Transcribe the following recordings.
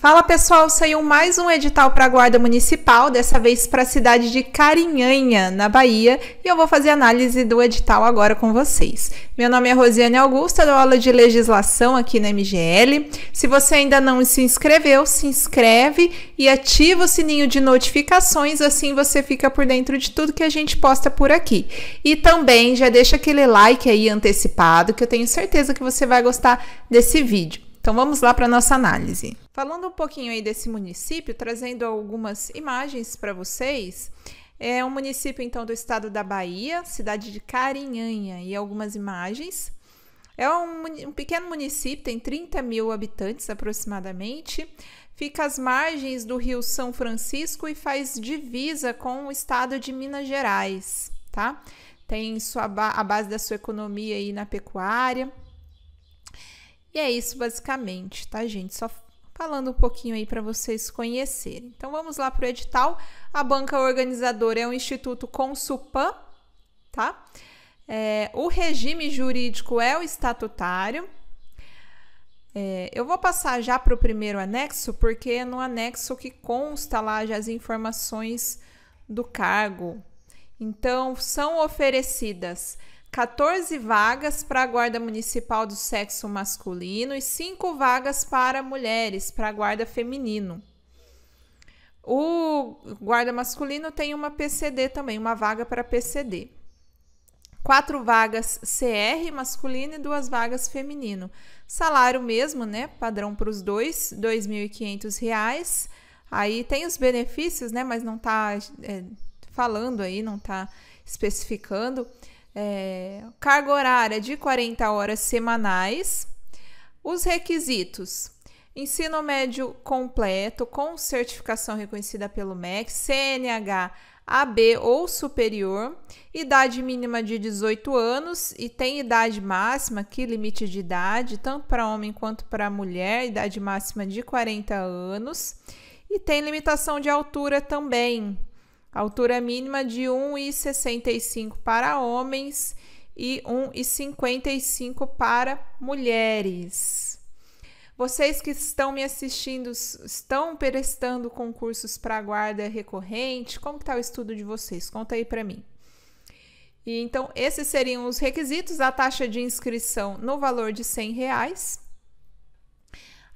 Fala pessoal, saiu mais um edital para a Guarda Municipal, dessa vez para a cidade de Carinhanha, na Bahia, e eu vou fazer análise do edital agora com vocês. Meu nome é Rosiane Augusta, dou aula de legislação aqui na MGL. Se você ainda não se inscreveu, se inscreve e ativa o sininho de notificações, assim você fica por dentro de tudo que a gente posta por aqui. E também já deixa aquele like aí antecipado, que eu tenho certeza que você vai gostar desse vídeo. Então vamos lá para nossa análise. Falando um pouquinho aí desse município, trazendo algumas imagens para vocês. É um município então do estado da Bahia, cidade de Carinhanha e algumas imagens. É um, um pequeno município, tem 30 mil habitantes aproximadamente. Fica às margens do Rio São Francisco e faz divisa com o estado de Minas Gerais, tá? Tem sua, a base da sua economia aí na pecuária e é isso basicamente, tá, gente? Só falando um pouquinho aí para vocês conhecerem. Então vamos lá para o edital. A banca organizadora é o Instituto Consupan, tá? É, o regime jurídico é o estatutário. É, eu vou passar já para o primeiro anexo, porque é no anexo que consta lá já as informações do cargo. Então, são oferecidas 14 vagas para a Guarda Municipal do sexo masculino e 5 vagas para mulheres, para a Guarda Feminino. O guarda masculino tem uma PCD também, uma vaga para PCD. Quatro vagas CR masculino e duas vagas feminino. Salário mesmo, né? Padrão para os dois, R$ 2.500. Aí tem os benefícios, né? Mas não está é, falando aí, não está especificando. É, carga horária de 40 horas semanais. Os requisitos: ensino médio completo com certificação reconhecida pelo MEC, CNH AB ou superior, idade mínima de 18 anos e tem idade máxima, que limite de idade, tanto para homem quanto para mulher, idade máxima de 40 anos, e tem limitação de altura também, Altura mínima de 1,65 para homens e 1,55 para mulheres. Vocês que estão me assistindo, estão prestando concursos para guarda recorrente? Como está o estudo de vocês? Conta aí para mim. E, então, esses seriam os requisitos da taxa de inscrição no valor de 100 reais.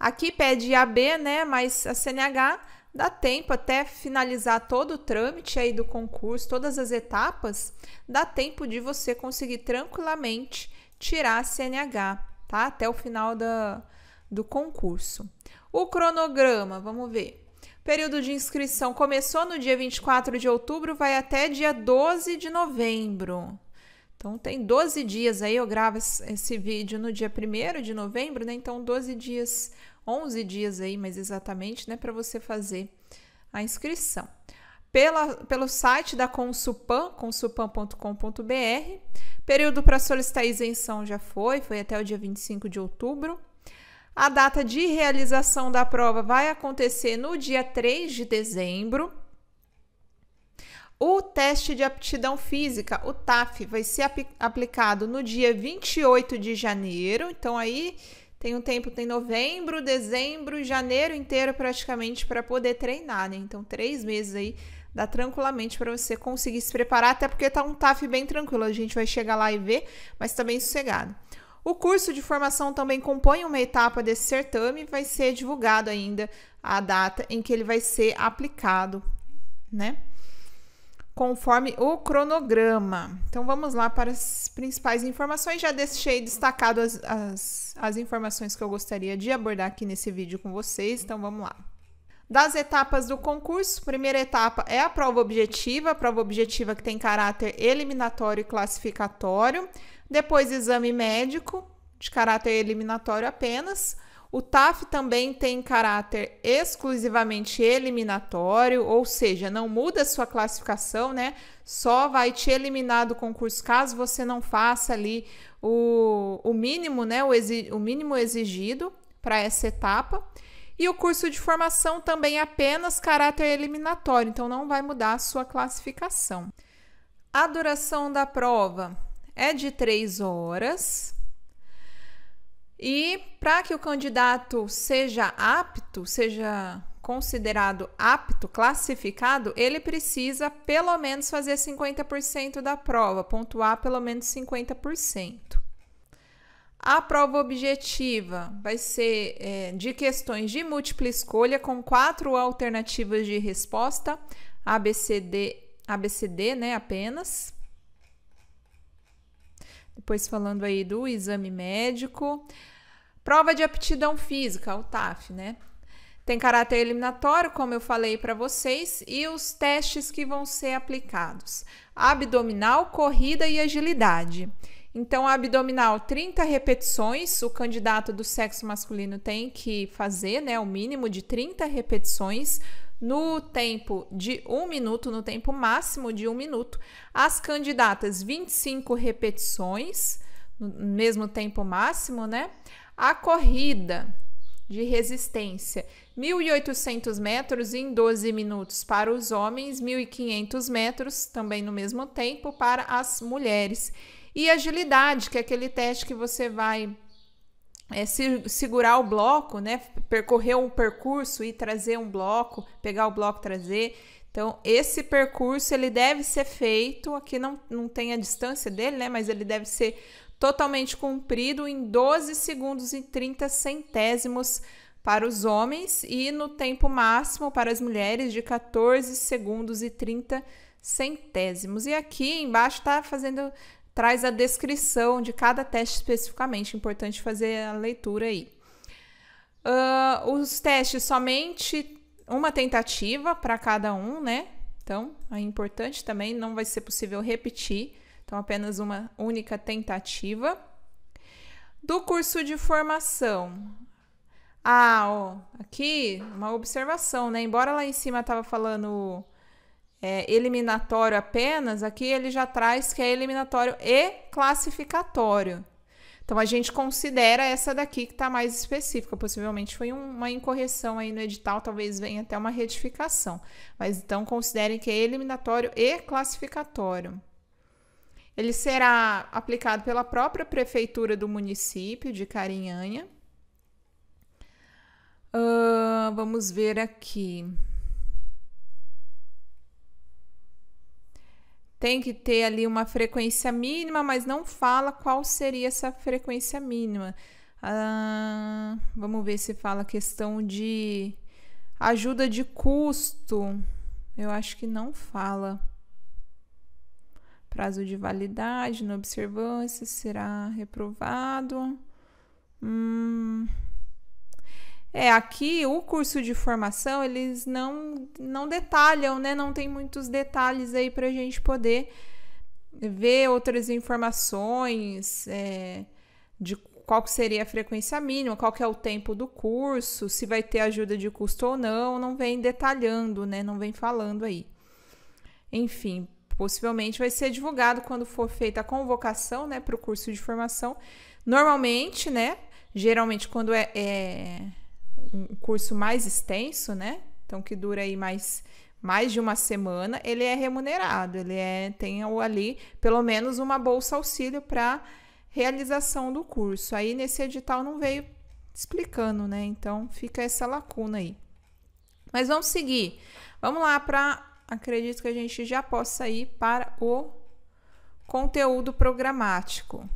Aqui pede AB, né? Mas a CNH dá tempo até finalizar todo o trâmite aí do concurso, todas as etapas, dá tempo de você conseguir tranquilamente tirar a CNH, tá? Até o final da, do concurso. O cronograma, vamos ver. Período de inscrição começou no dia 24 de outubro, vai até dia 12 de novembro, então tem 12 dias aí, eu gravo esse vídeo no dia 1 de novembro, né? Então 12 dias, 11 dias aí, mas exatamente, né, para você fazer a inscrição. Pela, pelo site da Consupan, consupan.com.br. Período para solicitar isenção já foi, foi até o dia 25 de outubro. A data de realização da prova vai acontecer no dia 3 de dezembro. O teste de aptidão física, o TAF, vai ser ap aplicado no dia 28 de janeiro. Então, aí tem um tempo, tem novembro, dezembro, janeiro inteiro praticamente para poder treinar, né? Então, três meses aí dá tranquilamente para você conseguir se preparar, até porque tá um TAF bem tranquilo. A gente vai chegar lá e ver, mas também tá sossegado. O curso de formação também compõe uma etapa desse certame, vai ser divulgado ainda a data em que ele vai ser aplicado, né? conforme o cronograma. Então vamos lá para as principais informações. Já deixei destacado as, as, as, informações que eu gostaria de abordar aqui nesse vídeo com vocês. Então vamos lá. Das etapas do concurso, primeira etapa é a prova objetiva, a prova objetiva que tem caráter eliminatório e classificatório. Depois, exame médico, de caráter eliminatório apenas. O TAF também tem caráter exclusivamente eliminatório, ou seja, não muda sua classificação, né? Só vai te eliminar do concurso caso você não faça ali o, o mínimo, né? O, exi o mínimo exigido para essa etapa. E o curso de formação também é apenas caráter eliminatório, então não vai mudar a sua classificação. A duração da prova é de três horas e para que o candidato seja apto, seja considerado apto, classificado, ele precisa pelo menos fazer 50% da prova, pontuar pelo menos 50%. A prova objetiva vai ser é, de questões de múltipla escolha com quatro alternativas de resposta, ABCD, ABCD, né, apenas. Depois falando aí do exame médico, Prova de aptidão física, o TAF, né? Tem caráter eliminatório, como eu falei para vocês, e os testes que vão ser aplicados: abdominal, corrida e agilidade. Então, abdominal, 30 repetições. O candidato do sexo masculino tem que fazer, né, o mínimo de 30 repetições no tempo de um minuto, no tempo máximo de um minuto. As candidatas, 25 repetições, no mesmo tempo máximo, né? A corrida de resistência, 1.800 metros em 12 minutos para os homens, 1.500 metros também no mesmo tempo para as mulheres. E agilidade, que é aquele teste que você vai é, se, segurar o bloco, né? Percorrer um percurso e trazer um bloco, pegar o bloco trazer. Então, esse percurso ele deve ser feito, aqui não, não tem a distância dele, né? Mas ele deve ser totalmente cumprido em 12 segundos e 30 centésimos para os homens e no tempo máximo para as mulheres de 14 segundos e 30 centésimos. E aqui embaixo está fazendo traz a descrição de cada teste especificamente, importante fazer a leitura aí. Uh, os testes somente uma tentativa para cada um, né? Então, é importante também, não vai ser possível repetir. Então, apenas uma única tentativa. Do curso de formação. Ah, ó, aqui uma observação, né? Embora lá em cima estava falando é, eliminatório apenas, aqui ele já traz que é eliminatório e classificatório. Então a gente considera essa daqui que está mais específica. Possivelmente foi um, uma incorreção aí no edital, talvez venha até uma retificação. Mas então considerem que é eliminatório e classificatório. Ele será aplicado pela própria prefeitura do município de Carinhanha. Uh, vamos ver aqui. Tem que ter ali uma frequência mínima, mas não fala qual seria essa frequência mínima. Uh, vamos ver se fala questão de ajuda de custo. Eu acho que não fala. Prazo de validade, na observância, será reprovado. Hum. É, aqui o curso de formação eles não, não detalham, né? Não tem muitos detalhes aí para a gente poder ver outras informações é, de qual seria a frequência mínima, qual que é o tempo do curso, se vai ter ajuda de custo ou não, não vem detalhando, né? Não vem falando aí. Enfim, possivelmente vai ser divulgado quando for feita a convocação né, para o curso de formação. Normalmente, né? Geralmente quando é, é um curso mais extenso, né? Então que dura aí mais mais de uma semana, ele é remunerado, ele é, tem ali pelo menos uma bolsa auxílio para realização do curso. Aí nesse edital não veio explicando, né? Então fica essa lacuna aí. Mas vamos seguir. Vamos lá para acredito que a gente já possa ir para o conteúdo programático.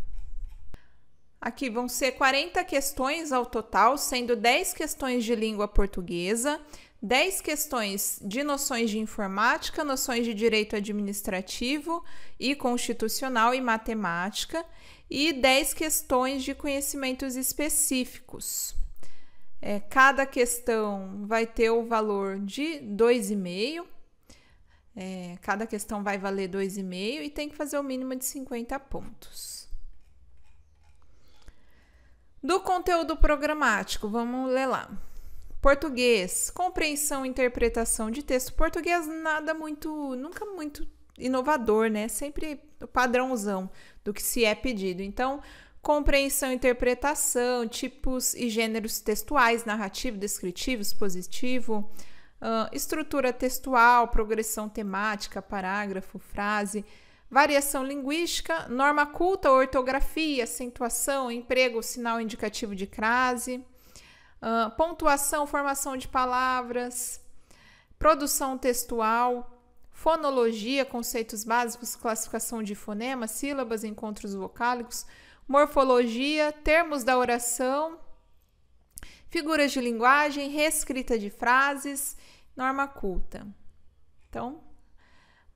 Aqui vão ser 40 questões ao total, sendo 10 questões de língua portuguesa, 10 questões de noções de informática, noções de direito administrativo e constitucional e matemática, e 10 questões de conhecimentos específicos. É, cada questão vai ter o valor de 2,5 é, cada questão vai valer 2,5 e tem que fazer o mínimo de 50 pontos. Do conteúdo programático, vamos ler lá. Português, compreensão e interpretação de texto português, nada muito, nunca muito inovador, né? Sempre o padrãozão do que se é pedido. Então, compreensão, interpretação, tipos e gêneros textuais, narrativo, descritivo, expositivo, Uh, estrutura textual, progressão temática, parágrafo, frase, variação linguística, norma culta, ortografia, acentuação, emprego, sinal indicativo de crase, uh, pontuação, formação de palavras, produção textual, fonologia, conceitos básicos, classificação de fonemas, sílabas, encontros vocálicos, morfologia, termos da oração figuras de linguagem, reescrita de frases, norma culta. Então,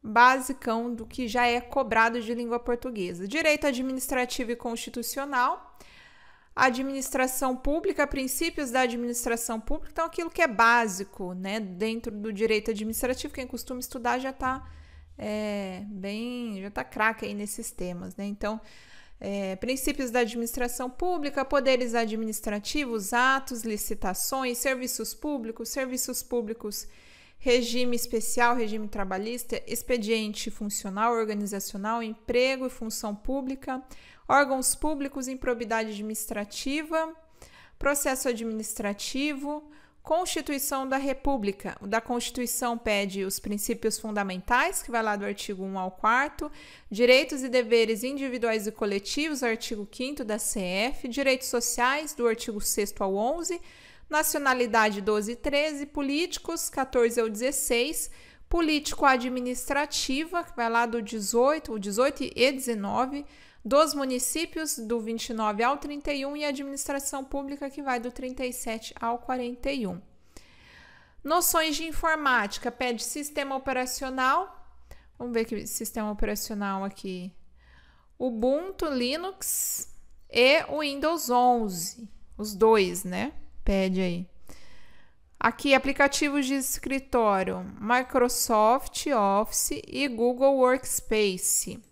basicão do que já é cobrado de língua portuguesa. Direito administrativo e constitucional, administração pública, princípios da administração pública, então aquilo que é básico, né, dentro do direito administrativo, quem costuma estudar já está é, bem, já está craque aí nesses temas, né? Então, é, princípios da administração pública, poderes administrativos, atos, licitações, serviços públicos, serviços públicos, regime especial, regime trabalhista, expediente funcional, organizacional, emprego e função pública, órgãos públicos, improbidade administrativa, processo administrativo, Constituição da República. O Da Constituição pede os princípios fundamentais, que vai lá do artigo 1 ao 4, direitos e deveres individuais e coletivos, artigo 5 da CF, direitos sociais, do artigo 6 ao 11, nacionalidade 12 e 13, políticos 14 ao 16, político administrativa, que vai lá do 18, o 18 e 19, dos municípios do 29 ao 31 e a administração pública que vai do 37 ao 41. Noções de informática pede sistema operacional. Vamos ver que sistema operacional aqui. Ubuntu, Linux e o Windows 11. Os dois, né? Pede aí. Aqui, aplicativos de escritório: Microsoft Office e Google Workspace.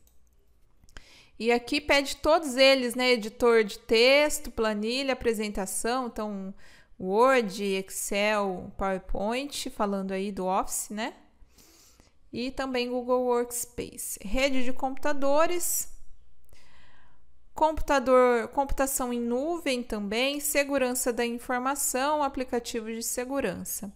E aqui pede todos eles, né? Editor de texto, planilha, apresentação, então Word, Excel, PowerPoint, falando aí do Office, né? E também Google Workspace. Rede de computadores, computador, computação em nuvem também, segurança da informação, aplicativo de segurança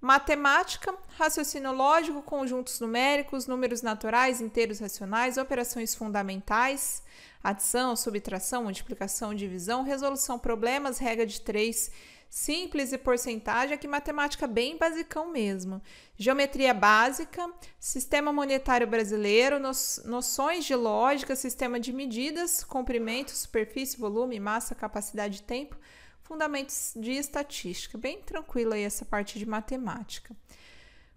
matemática, raciocínio lógico, conjuntos numéricos, números naturais, inteiros racionais, operações fundamentais, adição, subtração, multiplicação, divisão, resolução problemas, regra de três, simples e porcentagem, aqui matemática bem basicão mesmo. Geometria básica, sistema monetário brasileiro, noções de lógica, sistema de medidas, comprimento, superfície, volume, massa, capacidade tempo Fundamentos de estatística, bem tranquila aí essa parte de matemática.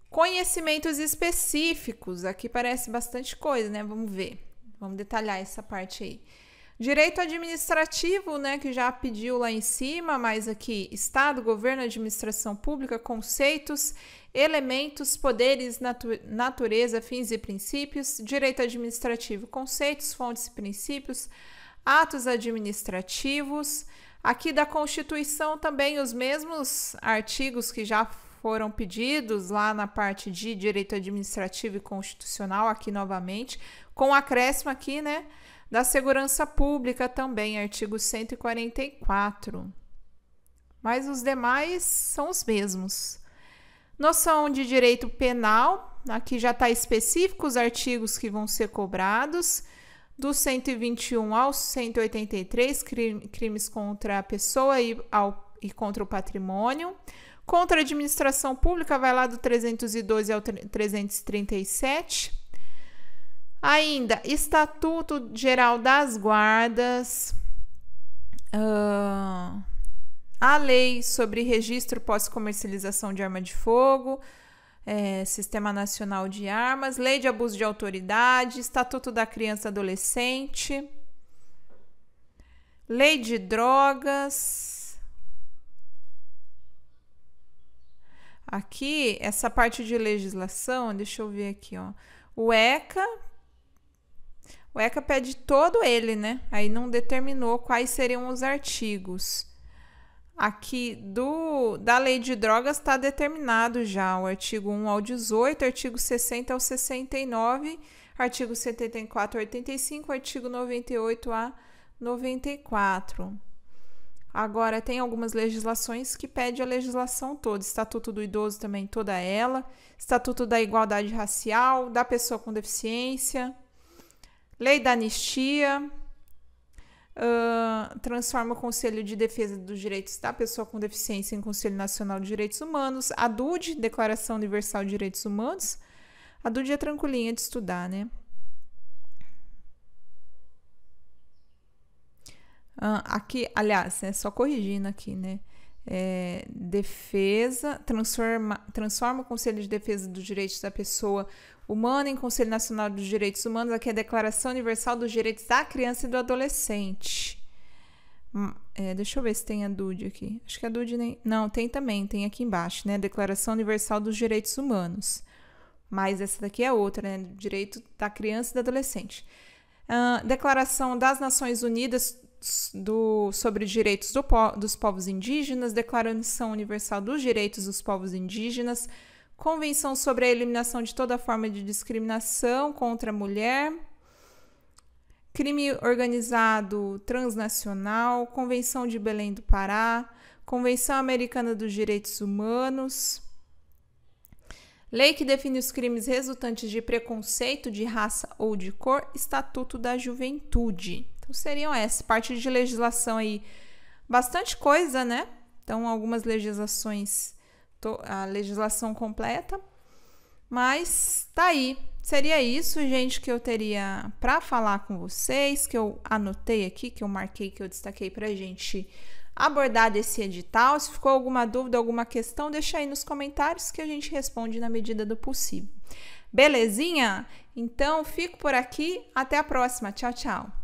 Conhecimentos específicos, aqui parece bastante coisa, né? Vamos ver, vamos detalhar essa parte aí. Direito administrativo, né, que já pediu lá em cima, mas aqui Estado, governo, administração pública, conceitos, elementos, poderes, natu natureza, fins e princípios. Direito administrativo, conceitos, fontes e princípios, atos administrativos. Aqui da Constituição também os mesmos artigos que já foram pedidos lá na parte de direito administrativo e constitucional, aqui novamente, com acréscimo aqui, né? Da segurança pública também, artigo 144. Mas os demais são os mesmos. Noção de direito penal, aqui já está específico os artigos que vão ser cobrados do 121 ao 183, crime, crimes contra a pessoa e, ao, e contra o patrimônio. Contra a administração pública, vai lá do 312 ao 337. Ainda, Estatuto Geral das Guardas. Uh, a lei sobre registro pós-comercialização de arma de fogo, é, Sistema Nacional de Armas, Lei de Abuso de Autoridade, Estatuto da Criança e Adolescente, Lei de Drogas. Aqui, essa parte de legislação, deixa eu ver aqui, ó. O ECA, o ECA pede todo ele, né? Aí não determinou quais seriam os artigos aqui do da lei de drogas está determinado já o artigo 1 ao 18, artigo 60 ao 69, artigo 74 ao 85, artigo 98 a 94. Agora tem algumas legislações que pede a legislação toda, Estatuto do Idoso também toda ela, Estatuto da Igualdade Racial, da pessoa com deficiência, Lei da Anistia, Uh, transforma o Conselho de Defesa dos Direitos da Pessoa com Deficiência em Conselho Nacional de Direitos Humanos, a DUDE, Declaração Universal de Direitos Humanos. A DUDE é tranquilinha de estudar, né? Uh, aqui, aliás, né, só corrigindo aqui, né? é, defesa, transforma, transforma o Conselho de Defesa dos Direitos da Pessoa Humana em Conselho Nacional dos Direitos Humanos, aqui é a Declaração Universal dos Direitos da Criança e do Adolescente. Hum, é, deixa eu ver se tem a DUD aqui. Acho que a DUD nem. Não, tem também, tem aqui embaixo, né? Declaração Universal dos Direitos Humanos. Mas essa daqui é outra, né? Direito da criança e do adolescente. Uh, Declaração das Nações Unidas do, sobre direitos do, dos povos indígenas, Declaração Universal dos Direitos dos Povos Indígenas, Convenção sobre a Eliminação de toda forma de discriminação contra a mulher, crime organizado transnacional, Convenção de Belém do Pará, Convenção Americana dos Direitos Humanos, lei que define os crimes resultantes de preconceito de raça ou de cor, Estatuto da Juventude seriam essas. Parte de legislação aí, bastante coisa, né? Então, algumas legislações, a legislação completa. Mas tá aí. Seria isso, gente, que eu teria para falar com vocês, que eu anotei aqui, que eu marquei, que eu destaquei para gente abordar desse edital. Se ficou alguma dúvida, alguma questão, deixa aí nos comentários que a gente responde na medida do possível. Belezinha? Então, fico por aqui. Até a próxima. Tchau, tchau.